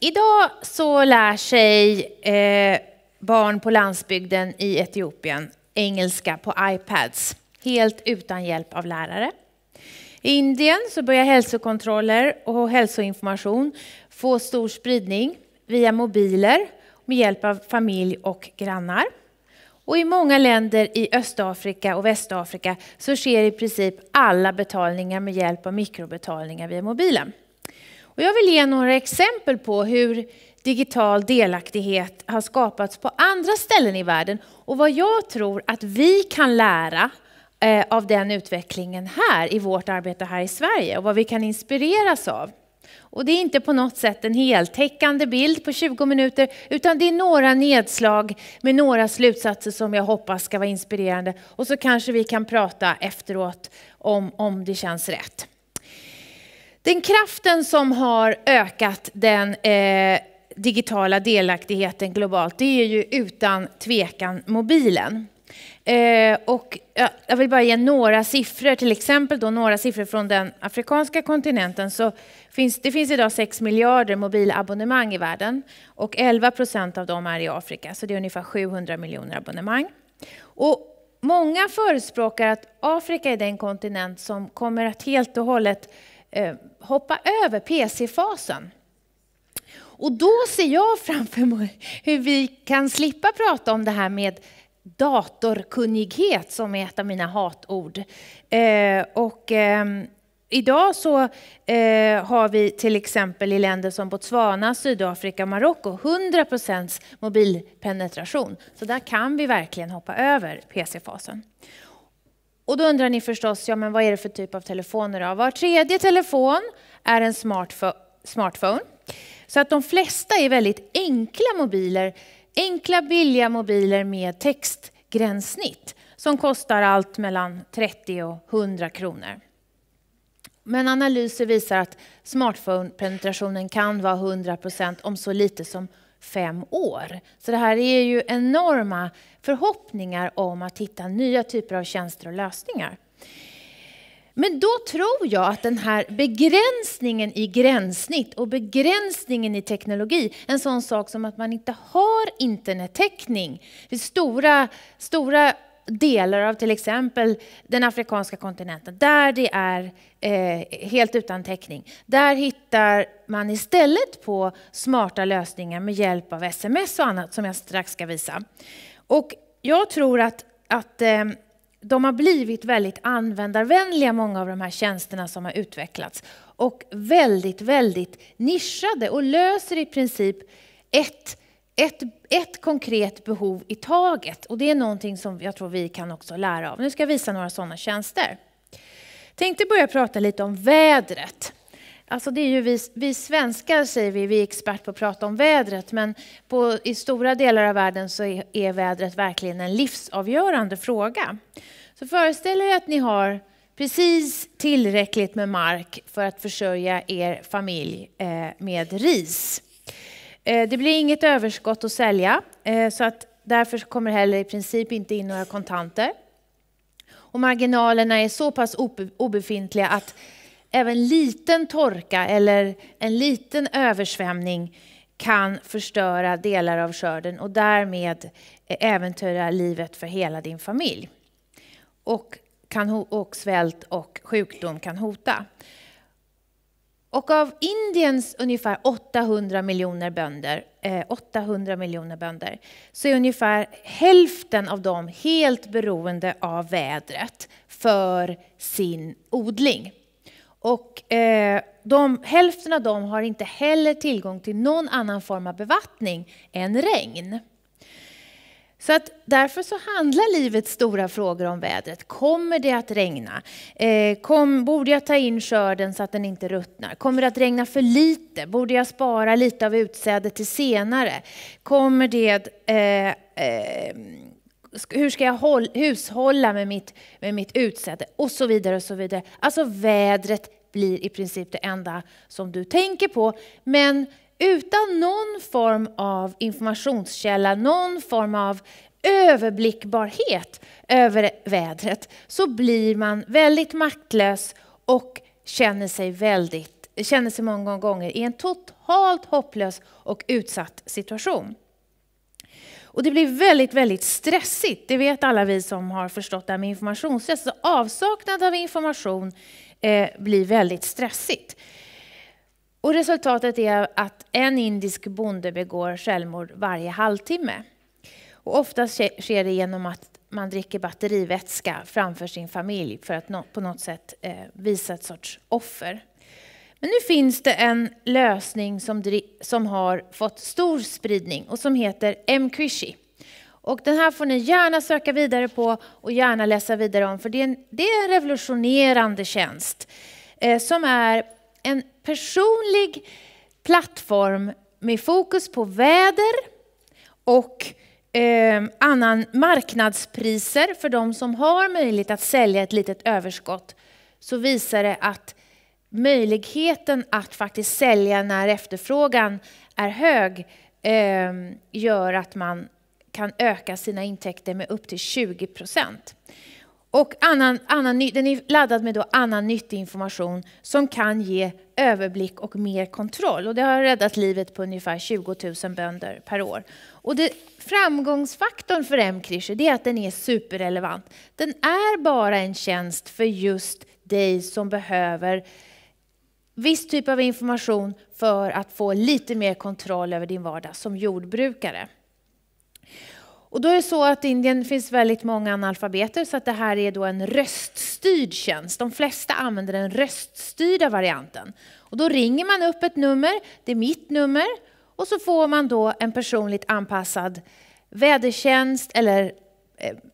Idag så lär sig eh, barn på landsbygden i Etiopien engelska på iPads, helt utan hjälp av lärare. I Indien så börjar hälsokontroller och hälsoinformation få stor spridning via mobiler med hjälp av familj och grannar. Och I många länder i Östafrika och Västafrika så sker i princip alla betalningar med hjälp av mikrobetalningar via mobilen. Och jag vill ge några exempel på hur digital delaktighet har skapats på andra ställen i världen och vad jag tror att vi kan lära eh, av den utvecklingen här i vårt arbete här i Sverige och vad vi kan inspireras av. Och det är inte på något sätt en heltäckande bild på 20 minuter utan det är några nedslag med några slutsatser som jag hoppas ska vara inspirerande och så kanske vi kan prata efteråt om, om det känns rätt. Den kraften som har ökat den eh, digitala delaktigheten globalt, det är ju utan tvekan mobilen. Eh, och jag vill bara ge några siffror, till exempel då några siffror från den afrikanska kontinenten. Så finns, det finns idag 6 miljarder mobilabonnemang i världen och 11 procent av dem är i Afrika, så det är ungefär 700 miljoner abonnemang. Och många förespråkar att Afrika är den kontinent som kommer att helt och hållet eh, hoppa över PC-fasen. Och då ser jag framför mig hur vi kan slippa prata om det här med datorkunnighet som är ett av mina hatord. Eh, och, eh, idag så eh, har vi till exempel i länder som Botswana, Sydafrika, Marocko 100 mobilpenetration. Så där kan vi verkligen hoppa över PC-fasen. Och då undrar ni förstås, ja men vad är det för typ av telefoner då? Var tredje telefon är en smartphone. Så att de flesta är väldigt enkla mobiler, enkla billiga mobiler med textgränssnitt som kostar allt mellan 30 och 100 kronor. Men analyser visar att smartphone-penetrationen kan vara 100 om så lite som fem år. Så det här är ju enorma förhoppningar om att hitta nya typer av tjänster och lösningar. Men då tror jag att den här begränsningen i gränssnitt och begränsningen i teknologi, en sån sak som att man inte har internettäckning. Stora, stora delar av till exempel den afrikanska kontinenten, där det är eh, helt utan täckning, där hittar man istället på smarta lösningar med hjälp av sms och annat som jag strax ska visa. Och jag tror att, att eh, de har blivit väldigt användarvänliga, många av de här tjänsterna som har utvecklats. Och väldigt, väldigt nischade och löser i princip ett ett, ett konkret behov i taget. Och det är någonting som jag tror vi kan också lära av. Nu ska jag visa några sådana tjänster. Tänkte börja prata lite om vädret. Alltså det är ju vi, vi svenskar säger vi, vi är expert på att prata om vädret, men på, i stora delar av världen så är, är vädret verkligen en livsavgörande fråga. Så föreställ er att ni har precis tillräckligt med mark för att försörja er familj eh, med ris. Eh, det blir inget överskott att sälja, eh, så att därför kommer heller i princip inte in några kontanter. Och marginalerna är så pass obefintliga att även liten torka eller en liten översvämning kan förstöra delar av skörden och därmed eh, äventyra livet för hela din familj. Och, kan, och svält och sjukdom kan hota. Och av Indiens ungefär 800 miljoner bönder, eh, 800 miljoner bönder, så är ungefär hälften av dem helt beroende av vädret för sin odling. Och eh, de, hälften av dem har inte heller tillgång till någon annan form av bevattning än regn. Så att därför så handlar livets stora frågor om vädret. Kommer det att regna? Eh, kom, borde jag ta in skörden så att den inte ruttnar? Kommer det att regna för lite? Borde jag spara lite av utsädet till senare? Kommer det... Eh, eh, hur ska jag håll, hushålla med mitt, med mitt utsäde? Och så vidare och så vidare. Alltså vädret blir i princip det enda som du tänker på. Men utan någon form av informationskälla, någon form av överblickbarhet över vädret, så blir man väldigt maktlös och känner sig, väldigt, känner sig många gånger i en totalt hopplös och utsatt situation. Och det blir väldigt, väldigt stressigt. Det vet alla vi som har förstått det här med informationsstress. avsaknad av information eh, blir väldigt stressigt. Och resultatet är att en indisk bonde begår självmord varje halvtimme. Och oftast sker det genom att man dricker batterivätska framför sin familj för att på något sätt eh, visa ett sorts offer. Men nu finns det en lösning som, som har fått stor spridning och som heter Mquishi. Och den här får ni gärna söka vidare på och gärna läsa vidare om för det är en, det är en revolutionerande tjänst eh, som är en personlig plattform med fokus på väder och eh, annan marknadspriser för de som har möjlighet att sälja ett litet överskott så visar det att möjligheten att faktiskt sälja när efterfrågan är hög eh, gör att man kan öka sina intäkter med upp till 20 procent. Och annan, annan, den är laddad med då annan nyttig information som kan ge överblick och mer kontroll. Och det har räddat livet på ungefär 20 000 bönder per år. Och det, framgångsfaktorn för MKrisher är att den är superrelevant. Den är bara en tjänst för just dig som behöver viss typ av information för att få lite mer kontroll över din vardag som jordbrukare. Och då är det så att i Indien finns väldigt många analfabeter så att det här är då en röststyrd tjänst. De flesta använder den röststyrda varianten. Och då ringer man upp ett nummer, det är mitt nummer, och så får man då en personligt anpassad vädertjänst eller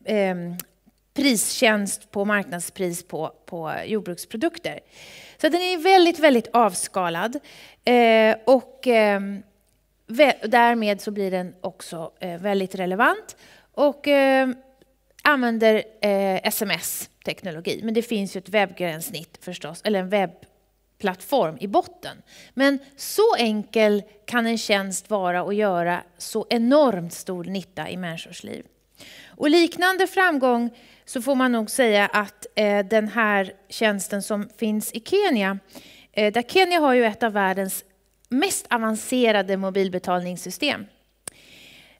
eh, eh, pristjänst på marknadspris på, på jordbruksprodukter. Så den är väldigt, väldigt avskalad. Eh, och, eh, Därmed så blir den också eh, väldigt relevant och eh, använder eh, sms-teknologi. Men det finns ju ett webbgränssnitt förstås, eller en webbplattform i botten. Men så enkel kan en tjänst vara och göra så enormt stor nytta i människors liv. Och liknande framgång så får man nog säga att eh, den här tjänsten som finns i Kenya, eh, där Kenya har ju ett av världens mest avancerade mobilbetalningssystem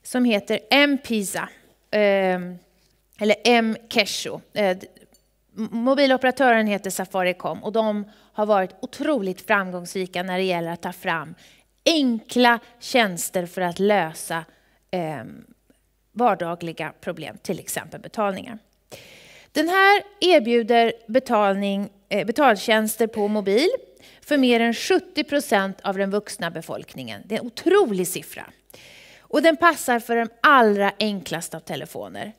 som heter M-Pisa, ehm, eller M-Kesho. Eh, Mobiloperatören heter Safaricom och de har varit otroligt framgångsrika när det gäller att ta fram enkla tjänster för att lösa ehm, vardagliga problem, till exempel betalningar. Den här erbjuder betalning, eh, betaltjänster på mobil för mer än 70 procent av den vuxna befolkningen. Det är en otrolig siffra. Och den passar för de allra enklaste av telefoner.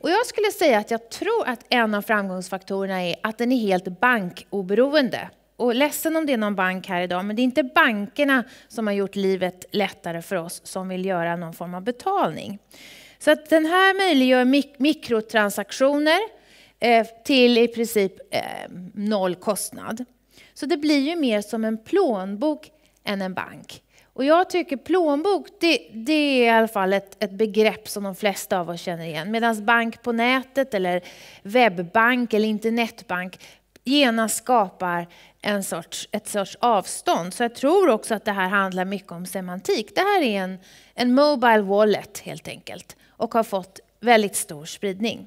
Och jag skulle säga att jag tror att en av framgångsfaktorerna är att den är helt bankoberoende. Och ledsen om det är någon bank här idag, men det är inte bankerna som har gjort livet lättare för oss som vill göra någon form av betalning. Så att den här möjliggör mik mikrotransaktioner eh, till i princip eh, noll kostnad. Så det blir ju mer som en plånbok än en bank. Och jag tycker plånbok, det, det är i alla fall ett, ett, begrepp som de flesta av oss känner igen. Medan bank på nätet eller webbank eller internetbank genast skapar en sorts, ett sorts avstånd. Så jag tror också att det här handlar mycket om semantik. Det här är en, en Mobile Wallet helt enkelt och har fått väldigt stor spridning.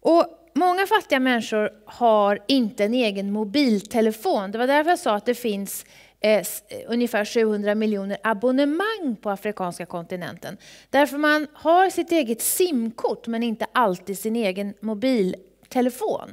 Och Många fattiga människor har inte en egen mobiltelefon. Det var därför jag sa att det finns eh, eh ungefär 700 miljoner abonnemang på afrikanska kontinenten. Därför man har sitt eget simkort men inte alltid sin egen mobiltelefon.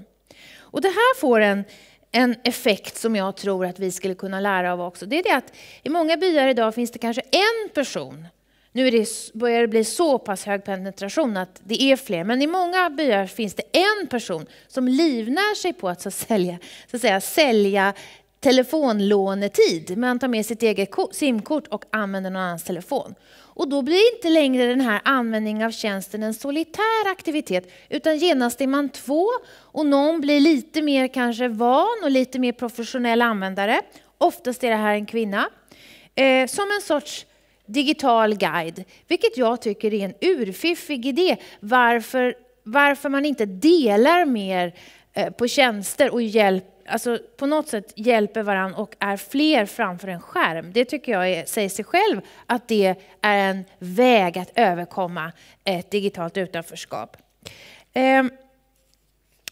Och det här får en, en effekt som jag tror att vi skulle kunna lära av också. Det är det att i många byar idag finns det kanske en person nu det, börjar det bli så pass hög penetration att det är fler, men i många byar finns det en person som livnär sig på att, så sälja, så att säga, sälja telefonlånetid. Man tar med sitt eget simkort och använder någon annans telefon. Och då blir inte längre den här användningen av tjänsten en solitär aktivitet, utan genast är man två och någon blir lite mer kanske van och lite mer professionell användare. Oftast är det här en kvinna. Eh, som en sorts digital guide, vilket jag tycker är en urfiffig idé. Varför, varför man inte delar mer eh, på tjänster och hjälp, alltså på något sätt hjälper varandra och är fler framför en skärm. Det tycker jag är, säger sig själv att det är en väg att överkomma ett eh, digitalt utanförskap. Ehm,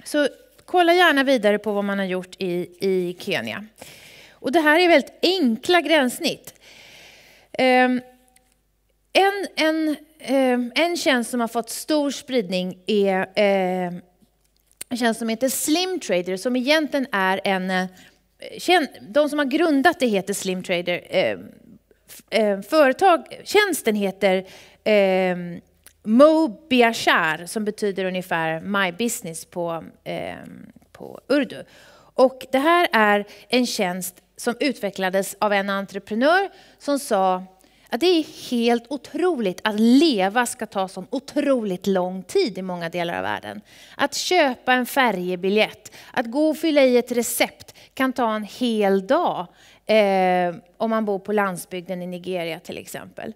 så kolla gärna vidare på vad man har gjort i, i Kenya. Och det här är väldigt enkla gränssnitt. Ehm, en, en, ehm, en tjänst som har fått stor spridning är ehm, en tjänst som heter Slim Trader som egentligen är en... Eh, de som har grundat det heter Slim Trader. Företag, tjänsten heter Mo Biashar som betyder ungefär My Business på, på urdu. Och det här är en tjänst som utvecklades av en entreprenör som sa att det är helt otroligt att leva ska ta så otroligt lång tid i många delar av världen. Att köpa en färjebiljett, att gå och fylla i ett recept kan ta en hel dag eh, om man bor på landsbygden i Nigeria till exempel.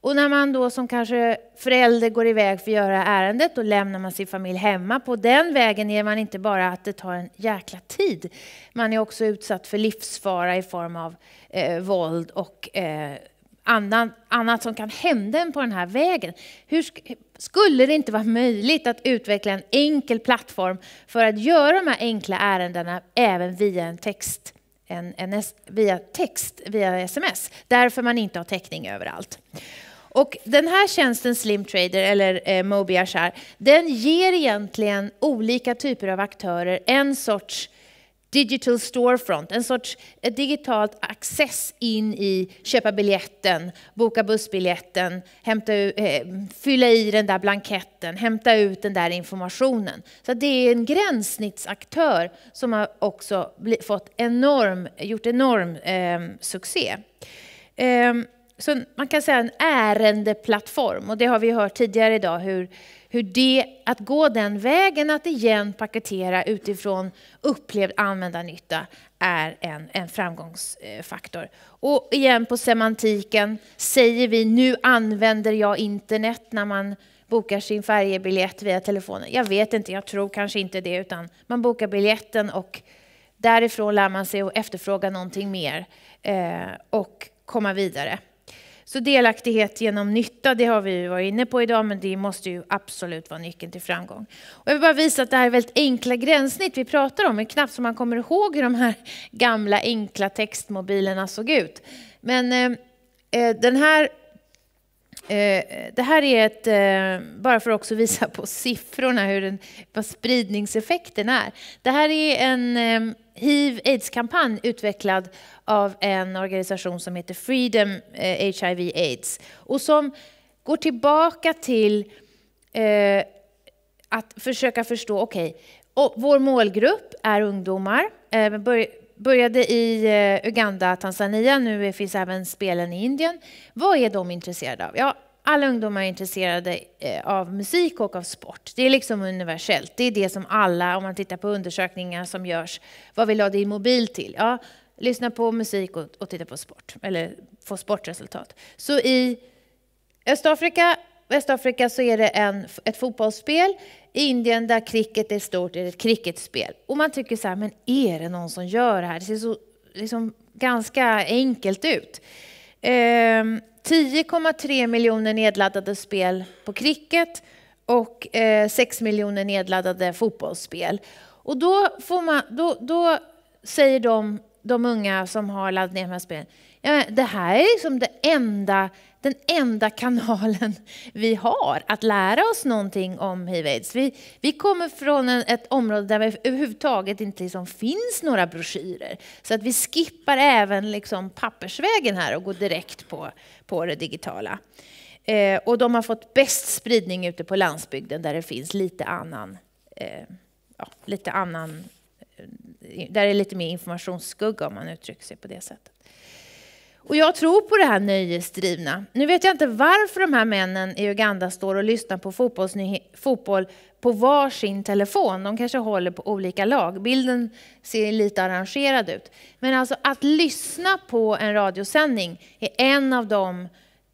Och när man då som kanske förälder går iväg för att göra ärendet, då lämnar man sin familj hemma. På den vägen är man inte bara att det tar en jäkla tid, man är också utsatt för livsfara i form av eh, våld och eh, annan, annat som kan hända en på den här vägen. Hur sk skulle det inte vara möjligt att utveckla en enkel plattform för att göra de här enkla ärendena även via en text? En, en via text, via sms, därför man inte har täckning överallt. Och den här tjänsten Slim Trader eller eh, Ashar, den ger egentligen olika typer av aktörer en sorts digital storefront, en sorts ett eh, digitalt access in i köpa biljetten, boka bussbiljetten, hämta, eh, fylla i den där blanketten, hämta ut den där informationen. Så det är en gränssnittsaktör som har också fått enorm, gjort enorm eh, succé. Eh, så man kan säga en ärendeplattform. Och det har vi hört tidigare idag hur, hur det, att gå den vägen, att igen paketera utifrån upplevd användarnytta är en, en framgångsfaktor. Och igen på semantiken, säger vi nu använder jag internet när man bokar sin färjebiljett via telefonen? Jag vet inte, jag tror kanske inte det, utan man bokar biljetten och därifrån lär man sig att efterfråga någonting mer eh, och komma vidare. Så delaktighet genom nytta, det har vi varit inne på idag, men det måste ju absolut vara nyckeln till framgång. Och jag vill bara visa att det här är väldigt enkla gränssnitt vi pratar om, det är knappt som man kommer ihåg hur de här gamla enkla textmobilerna såg ut. Men eh, eh den här Eh, det här är ett, eh, bara för att också visa på siffrorna, hur den, vad spridningseffekten är. Det här är en eh, hiv-aids-kampanj utvecklad av en organisation som heter Freedom HIV AIDS. Och som går tillbaka till att försöka förstå, okej, okay, vår målgrupp är ungdomar började i eh, Uganda, Tanzania, nu finns även spelen i Indien. Vad är de intresserade av? Ja, alla ungdomar är intresserade eh, av musik och av sport. Det är liksom universellt. Det är det som alla, om man tittar på undersökningar som görs, vad vill du ha din mobil till? Ja, lyssna på musik och, och titta på sport, eller få sportresultat. Så i Östafrika Västafrika så är det en, ett fotbollsspel. I Indien där cricket är stort är det ett cricketspel. Och man tycker så här, men är det någon som gör det här? Det ser så liksom, ganska enkelt ut. Ehm, 10,3 miljoner nedladdade spel på cricket och eh, 6 miljoner nedladdade fotbollsspel. Och då, får man, då, då säger de, de unga som har laddat ner de här spelen, Eh, det här är liksom det enda, den enda kanalen vi har att lära oss någonting om hiv-aids. Vi, vi kommer från en, ett område där det överhuvudtaget inte liksom finns några broschyrer. Så att vi skippar även liksom pappersvägen här och går direkt på, på det digitala. Eh, och de har fått bäst spridning ute på landsbygden där det finns lite annan, eh, ja, lite annan eh, där det är lite mer informationsskugga om man uttrycker sig på det sättet. Och jag tror på det här nöjesdrivna. Nu vet jag inte varför de här männen i Uganda står och lyssnar på fotboll på varsin telefon. De kanske håller på olika lag. Bilden ser lite arrangerad ut. Men alltså att lyssna på en radiosändning är en av de,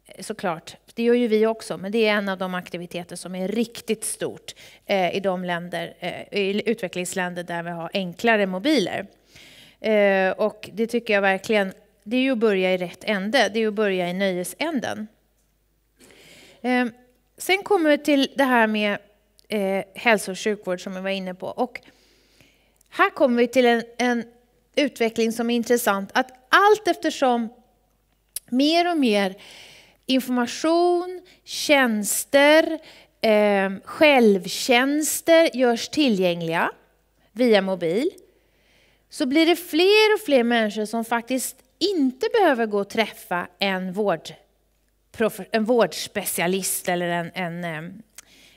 eh, såklart, det gör ju vi också, men det är en av de aktiviteter som är riktigt stort eh, i de länder, eh, i utvecklingsländer där vi har enklare mobiler. och det tycker jag verkligen det är ju att börja i rätt ände, det är att börja i nöjesänden. Ehm, sen kommer vi till det här med eh, hälso och sjukvård som vi var inne på. Och här kommer vi till en, en utveckling som är intressant, att allt eftersom mer och mer information, tjänster, eh, självtjänster görs tillgängliga via mobil, så blir det fler och fler människor som faktiskt inte behöver gå och träffa en, vård, en vårdspecialist eller en, en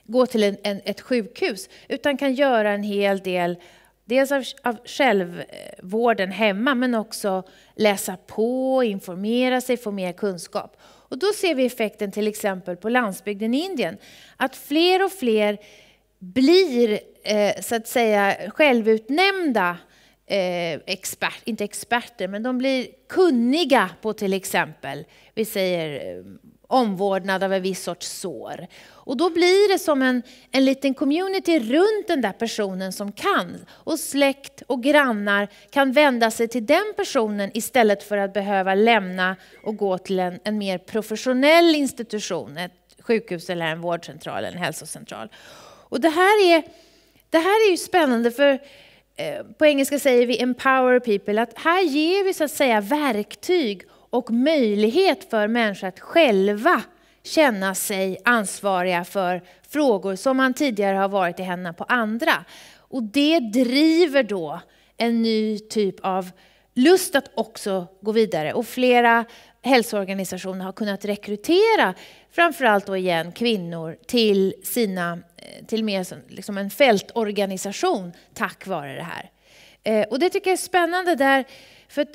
gå till en, en, ett sjukhus, utan kan göra en hel del Dels av, av självvården hemma, men också läsa på, informera sig, få mer kunskap. Och då ser vi effekten till exempel på landsbygden i Indien. Att fler och fler blir eh, så att säga självutnämnda eh, expert, inte experter, men de blir kunniga på till exempel, vi säger eh, omvårdnad av en viss sorts sår. Och då blir det som en, en liten community runt den där personen som kan. Och släkt och grannar kan vända sig till den personen istället för att behöva lämna och gå till en, en mer professionell institution, ett sjukhus eller en vårdcentral eller en hälsocentral. Och det här är, det här är ju spännande för Eh, på engelska säger vi empower people, att här ger vi så att säga verktyg och möjlighet för människor att själva känna sig ansvariga för frågor som man tidigare har varit i händerna på andra. Och det driver då en ny typ av lust att också gå vidare. Och flera hälsoorganisationer har kunnat rekrytera, framförallt då igen kvinnor, till, sina, eh, till mer som, liksom en fältorganisation tack vare det här. Eh, och det tycker jag är spännande där, för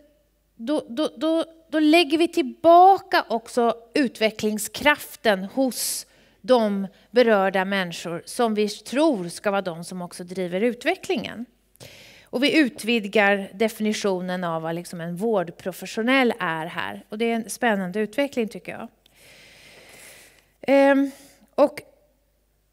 då, då, då, då lägger vi tillbaka också utvecklingskraften hos de berörda människor som vi tror ska vara de som också driver utvecklingen. Och vi utvidgar definitionen av vad liksom en vårdprofessionell är här. Och det är en spännande utveckling tycker jag. Ehm, och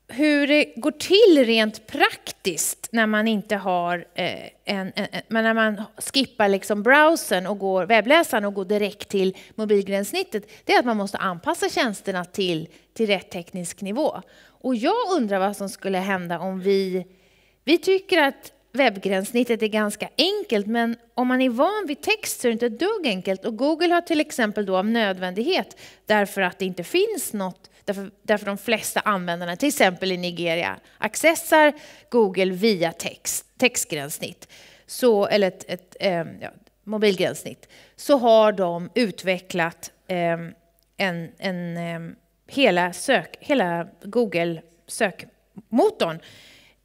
hur det går till rent praktiskt när man inte har eh, en, en, när man skippar liksom browsern och går webbläsaren och går direkt till mobilgränssnittet, det är att man måste anpassa tjänsterna till, till rätt teknisk nivå. Och jag undrar vad som skulle hända om vi, vi tycker att webbgränssnittet är ganska enkelt, men om man är van vid text så är det inte ett dugg enkelt. Och Google har till exempel då av nödvändighet, därför att det inte finns något, därför, därför de flesta användarna, till exempel i Nigeria, accessar Google via text, textgränssnitt, så, eller ett, ett eh, ja, mobilgränssnitt, så har de utvecklat eh, en, en ehm, hela, sök, hela Google sökmotorn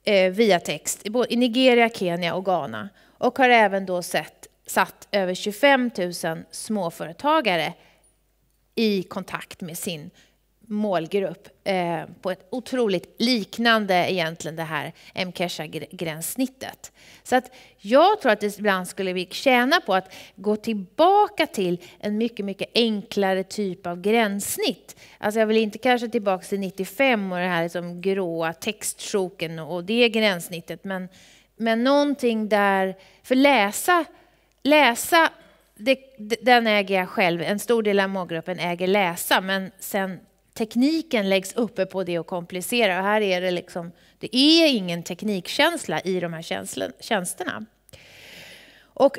eh, via text i, i Nigeria, Kenya och Ghana och har även då sett, satt över 25 000 småföretagare i kontakt med sin målgrupp eh, på ett otroligt liknande egentligen det här m gränssnittet Så att jag tror att ibland skulle vi tjäna på att gå tillbaka till en mycket, mycket enklare typ av gränssnitt. Alltså jag vill inte kanske tillbaka till 95 och det här liksom gråa textsjoken och det gränssnittet, men, men någonting där, för läsa, läsa det, den äger jag själv. En stor del av målgruppen äger läsa, men sen tekniken läggs uppe på det och komplicerar. här är det liksom, det är ingen teknikkänsla i de här tjänsterna. Och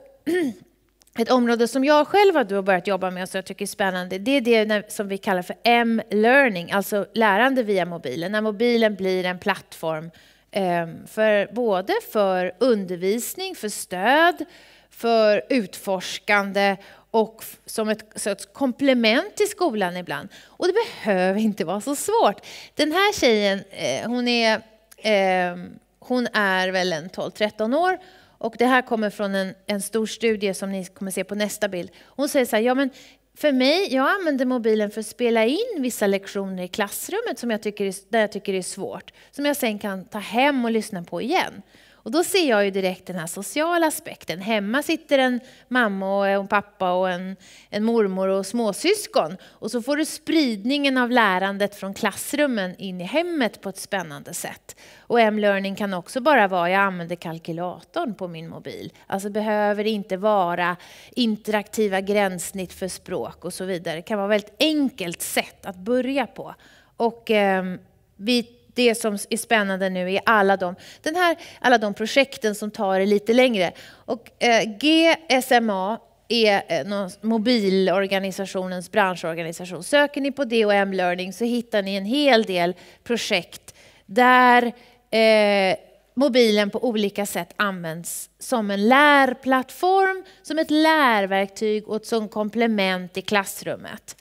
ett område som jag själv har börjat jobba med och som jag tycker är spännande, det är det som vi kallar för M-learning, alltså lärande via mobilen. När mobilen blir en plattform ehm, för både för undervisning, för stöd, för utforskande och som ett sorts komplement till skolan ibland. Och det behöver inte vara så svårt. Den här tjejen, eh, hon är, ehm, hon är väl en 12-13 år och det här kommer från en, en stor studie som ni kommer se på nästa bild. Hon säger så här, ja men för mig, jag använder mobilen för att spela in vissa lektioner i klassrummet som jag tycker, är, där jag tycker är svårt. Som jag sen kan ta hem och lyssna på igen. Och då ser jag ju direkt den här sociala aspekten. Hemma sitter en mamma och en pappa och en, en mormor och småsyskon. Och så får du spridningen av lärandet från klassrummen in i hemmet på ett spännande sätt. Och M-learning kan också bara vara, jag använder kalkylatorn på min mobil. Alltså behöver inte vara interaktiva gränssnitt för språk och så vidare. Det kan vara ett väldigt enkelt sätt att börja på. Och eh, vi det som är spännande nu är alla de, den här, alla de projekten som tar det lite längre. Och eh, GSMA är eh, mobilorganisationens branschorganisation. Söker ni på m Learning så hittar ni en hel del projekt där eh, mobilen på olika sätt används som en lärplattform, som ett lärverktyg och som komplement i klassrummet.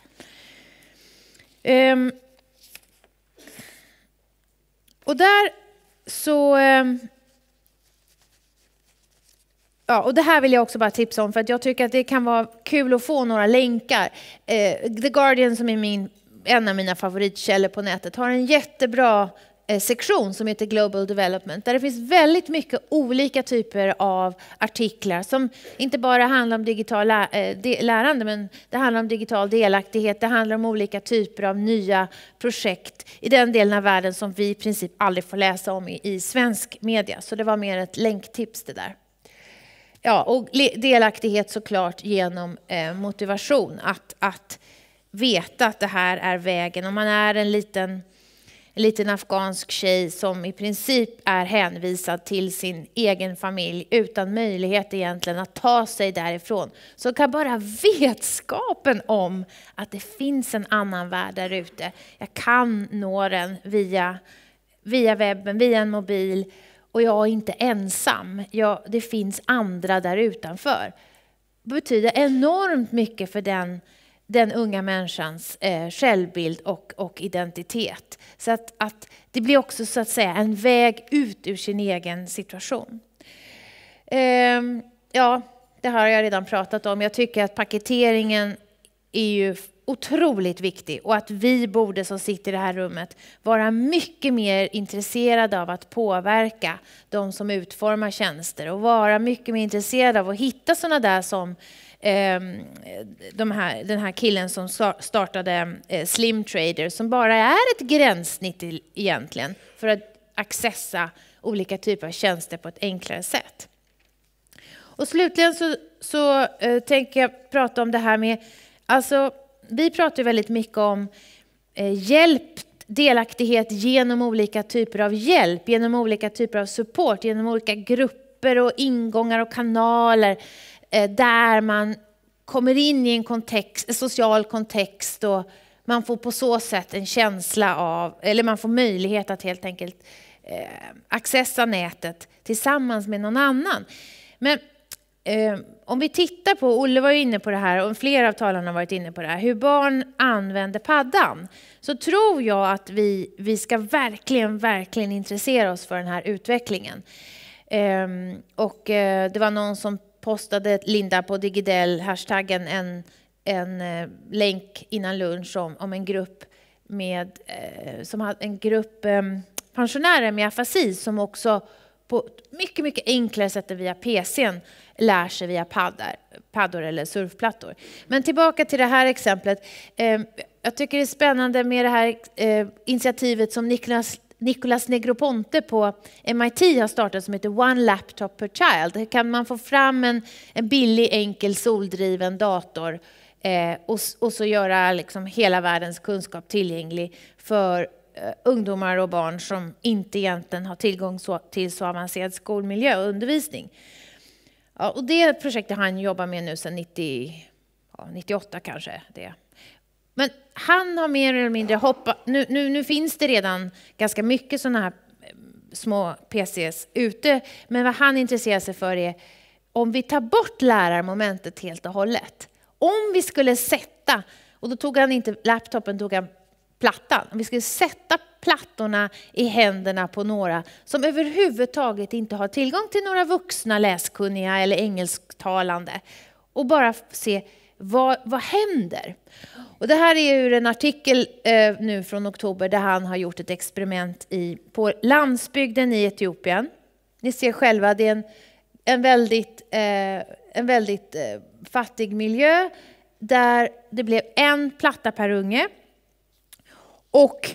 Um, och där så... Ehm, ja, och det här vill jag också bara tipsa om för att jag tycker att det kan vara kul att få några länkar. Eh, The Guardian som är min, en av mina favoritkällor på nätet har en jättebra Eh, sektion som heter Global Development, där det finns väldigt mycket olika typer av artiklar som inte bara handlar om digitalt eh, lärande, men det handlar om digital delaktighet, det handlar om olika typer av nya projekt i den delen av världen som vi i princip aldrig får läsa om i, svensk media. Så det var mer ett länktips det där. Ja, och delaktighet såklart genom eh, motivation, att, att veta att det här är vägen. Om man är en liten en liten afghansk tjej som i princip är hänvisad till sin egen familj utan möjlighet egentligen att ta sig därifrån. Så kan bara vetskapen om att det finns en annan värld där ute. Jag kan nå den via, via webben, via en mobil och jag är inte ensam. Jag, det finns andra där utanför. Det betyder enormt mycket för den den unga människans eh, självbild och, och identitet. Så att, att, det blir också så att säga en väg ut ur sin egen situation. Ehm, ja, det har jag redan pratat om. Jag tycker att paketeringen är ju otroligt viktig och att vi borde som sitter i det här rummet vara mycket mer intresserade av att påverka de som utformar tjänster och vara mycket mer intresserade av att hitta sådana där som Ehm, de här, den här killen som startade eh, Slim Trader som bara är ett gränssnitt egentligen för att accessa olika typer av tjänster på ett enklare sätt. Och slutligen så, så eh, tänker jag prata om det här med, alltså vi pratar väldigt mycket om eh, hjälp delaktighet genom olika typer av hjälp, genom olika typer av support, genom olika grupper och ingångar och kanaler. Eh, där man kommer in i en, kontext, en social kontext och man får på så sätt en känsla av, eller man får möjlighet att helt enkelt eh, accessa nätet tillsammans med någon annan. Men eh, om vi tittar på, Olle var inne på det här och flera av talarna har varit inne på det här, hur barn använder paddan. Så tror jag att vi, vi ska verkligen, verkligen intressera oss för den här utvecklingen. Ehm, och det var någon som postade Linda på Digidel, hashtaggen, en, en eh, länk innan lunch om, om en grupp med, eh, som hade en grupp eh, pensionärer med afasi som också på mycket, mycket enklare sätt än via PCn lär sig via paddor, paddor eller surfplattor. Men tillbaka till det här exemplet. Ehm, jag tycker det är spännande med det här eh, initiativet som Niklas Nicolas Negroponte på MIT har startat som heter One Laptop Per Child. kan man få fram en, en billig, enkel, soldriven dator eh, och, och, så göra liksom hela världens kunskap tillgänglig för eh, ungdomar och barn som inte egentligen har tillgång så, till så avancerad skolmiljö och undervisning. Ja, och det projektet har han jobbat med nu sedan 90, ja, 98 kanske. Det. Men han har mer eller mindre hoppat... Nu, nu, nu finns det redan ganska mycket sådana här eh, små PCs ute. Men vad han intresserar sig för är om vi tar bort lärarmomentet helt och hållet. Om vi skulle sätta, och då tog han inte laptopen, tog han plattan. Om vi skulle sätta plattorna i händerna på några som överhuvudtaget inte har tillgång till några vuxna läskunniga eller engelsktalande. Och bara se, vad, vad händer? Och det här är ur en artikel eh, nu från oktober där han har gjort ett experiment i, på landsbygden i Etiopien. Ni ser själva, det är en, en väldigt, eh, en väldigt eh, fattig miljö där det blev en platta per unge. Och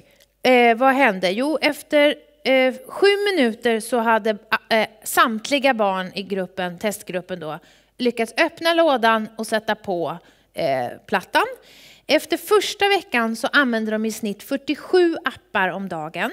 eh, vad hände? Jo, efter eh, sju minuter så hade eh, samtliga barn i gruppen, testgruppen då, lyckats öppna lådan och sätta på eh, plattan. Efter första veckan så använder de i snitt 47 appar om dagen.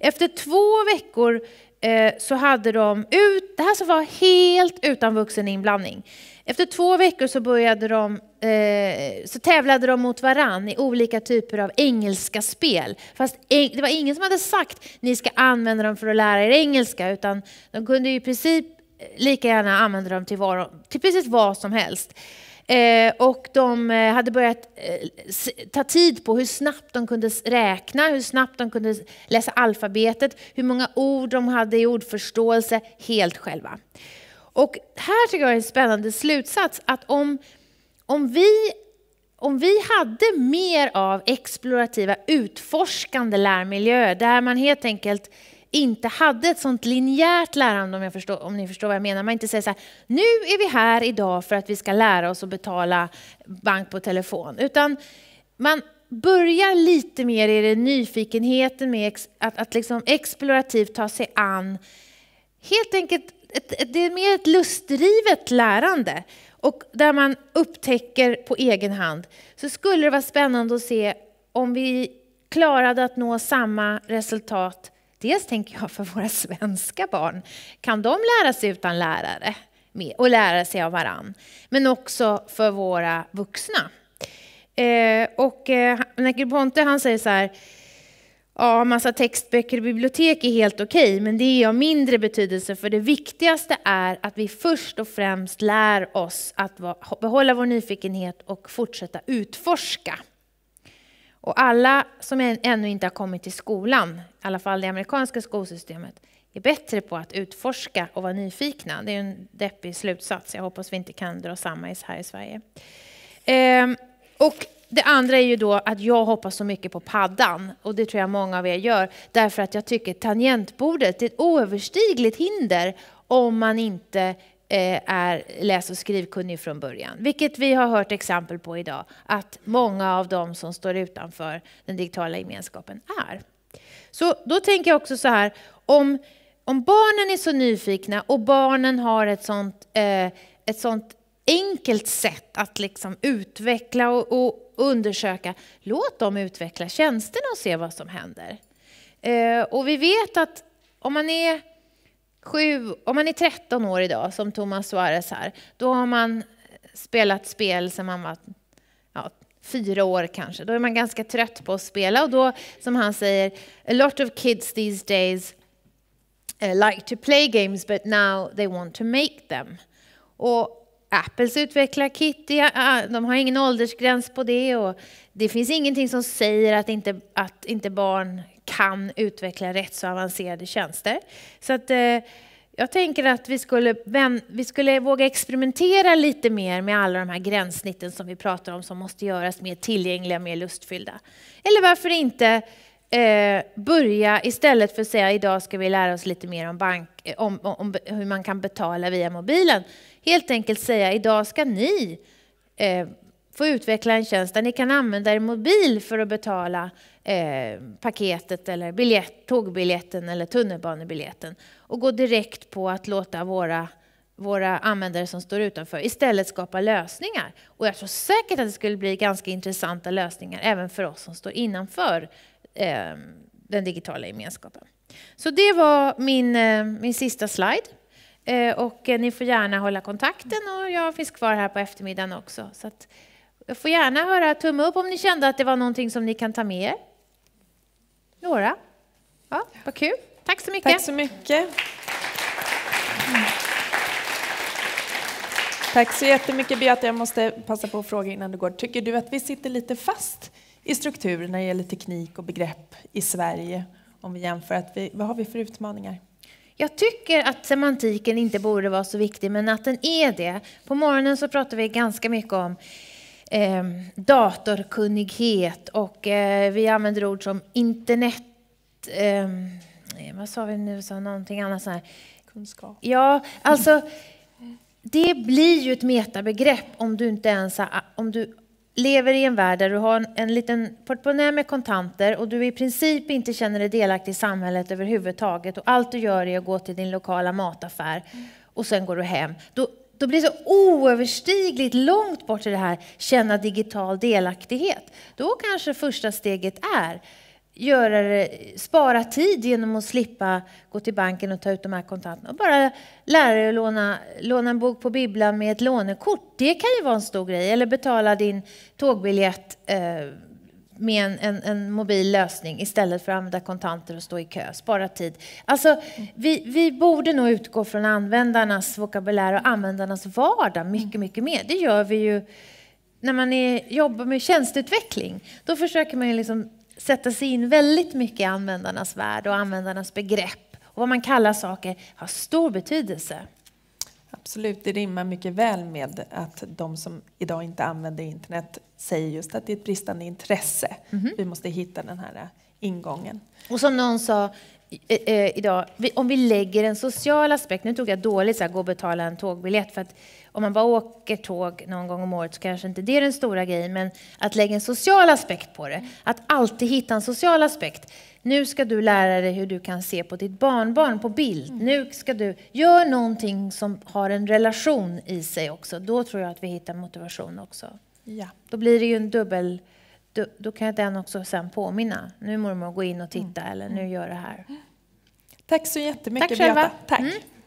Efter två veckor eh, så hade de, ut, det här så var helt utan vuxen inblandning. Efter två veckor så, började de, eh, så tävlade de mot varann i olika typer av engelska spel. Fast det var ingen som hade sagt ni ska använda dem för att lära er engelska, utan de kunde i princip lika gärna använda dem till, var, till precis vad som helst. Eh, och de eh, hade börjat eh, ta tid på hur snabbt de kunde räkna, hur snabbt de kunde läsa alfabetet, hur många ord de hade i ordförståelse helt själva. Och här tycker jag är en spännande slutsats att om, om, vi, om vi hade mer av explorativa, utforskande lärmiljöer där man helt enkelt inte hade ett sånt linjärt lärande, om, jag förstår, om ni förstår vad jag menar. Man inte säger så här, nu är vi här idag för att vi ska lära oss att betala bank på telefon. Utan man börjar lite mer i den nyfikenheten med att, att liksom explorativt ta sig an, helt enkelt, ett, ett, det är mer ett lustdrivet lärande. Och där man upptäcker på egen hand. Så skulle det vara spännande att se om vi klarade att nå samma resultat Dels tänker jag för våra svenska barn, kan de lära sig utan lärare och lära sig av varann? Men också för våra vuxna. Eh, och eh, Negroponte han säger så här, Ja, massa textböcker i bibliotek är helt okej, okay, men det är av mindre betydelse för det viktigaste är att vi först och främst lär oss att behålla vår nyfikenhet och fortsätta utforska. Och alla som ännu inte har kommit till skolan, i alla fall det amerikanska skolsystemet, är bättre på att utforska och vara nyfikna. Det är en deppig slutsats. Jag hoppas vi inte kan dra samma här i Sverige. Ehm, och det andra är ju då att jag hoppas så mycket på paddan och det tror jag många av er gör därför att jag tycker tangentbordet är ett oöverstigligt hinder om man inte Eh, är läs och skrivkunnig från början. Vilket vi har hört exempel på idag, att många av de som står utanför den digitala gemenskapen är. Så då tänker jag också så här, om, om barnen är så nyfikna och barnen har ett sånt, eh, ett sånt enkelt sätt att liksom utveckla och, och, undersöka, låt dem utveckla tjänsterna och se vad som händer. Eh, och vi vet att om man är Sju, om man är 13 år idag, som Thomas Suarez här, då har man spelat spel sedan man var ja, fyra år kanske. Då är man ganska trött på att spela och då, som han säger, a lot of kids these days eh, like to play games but now they want to make them. Och Apples utvecklarkit, de har ingen åldersgräns på det och det finns ingenting som säger att inte, att inte barn kan utveckla rätt så avancerade tjänster. Så att, eh, jag tänker att vi skulle, vi skulle våga experimentera lite mer med alla de här gränssnitten som vi pratar om som måste göras mer tillgängliga, mer lustfyllda. Eller varför inte eh, börja istället för att säga idag ska vi lära oss lite mer om, bank, om, om, om hur man kan betala via mobilen. Helt enkelt säga idag ska ni eh, få utveckla en tjänst där ni kan använda er mobil för att betala eh, paketet eller biljett, tågbiljetten eller tunnelbanebiljetten och gå direkt på att låta våra våra användare som står utanför istället skapa lösningar. Och jag tror säkert att det skulle bli ganska intressanta lösningar även för oss som står innanför eh, den digitala gemenskapen. Så det var min, eh, min sista slide. Eh, och eh, ni får gärna hålla kontakten och jag finns kvar här på eftermiddagen också. Så jag får gärna höra tumme upp om ni kände att det var någonting som ni kan ta med er. Några? Ja, vad kul. Tack så mycket. Tack så mycket. Mm. Tack så jättemycket Beata. Jag måste passa på att fråga innan du går. Tycker du att vi sitter lite fast i struktur när det gäller teknik och begrepp i Sverige? Om vi jämför, att vi, vad har vi för utmaningar? Jag tycker att semantiken inte borde vara så viktig, men att den är det. På morgonen så pratar vi ganska mycket om eh, datorkunnighet och eh, vi använder ord som internet... Ehm, eh, vad sa vi nu? Sa någonting annat så här. Kunskap. Ja, alltså det blir ju ett metabegrepp om du inte ens har, om du lever i en värld där du har en, en liten portmonnä med kontanter och du i princip inte känner dig delaktig i samhället överhuvudtaget och allt du gör är att gå till din lokala mataffär och sen går du hem. Då då blir det så oöverstigligt långt bort i det här känna digital delaktighet. Då kanske första steget är göra det, spara tid genom att slippa gå till banken och ta ut de här kontanterna. Och bara lära dig att låna, låna en bok på bibblan med ett lånekort. Det kan ju vara en stor grej. Eller betala din tågbiljett eh, med en, en, en, mobil lösning istället för att använda kontanter och stå i kö, spara tid. Alltså, vi, vi borde nog utgå från användarnas vokabulär och användarnas vardag mycket, mm. mycket mer. Det gör vi ju när man är, jobbar med tjänsteutveckling. Då försöker man ju liksom sätta sig in väldigt mycket i användarnas värld och användarnas begrepp. Och vad man kallar saker har stor betydelse. Absolut, det rimmar mycket väl med att de som idag inte använder internet säger just att det är ett bristande intresse. Mm -hmm. Vi måste hitta den här eh, ingången. Och som någon sa eh, eh, idag, om vi lägger en social aspekt, nu tog jag dåligt så här, gå och betala en tågbiljett för att om man bara åker tåg någon gång om året så kanske inte det är den stora grejen, men att lägga en social aspekt på det. Att alltid hitta en social aspekt. Nu ska du lära dig hur du kan se på ditt barnbarn på bild. Mm. Nu ska du göra någonting som har en relation i sig också. Då tror jag att vi hittar motivation också. Ja. Då blir det ju en dubbel... Då, då kan den också sen påminna. Nu mormor, gå in och titta mm. eller nu mm. gör det här. Tack så jättemycket Tack Beata. Tack. Mm.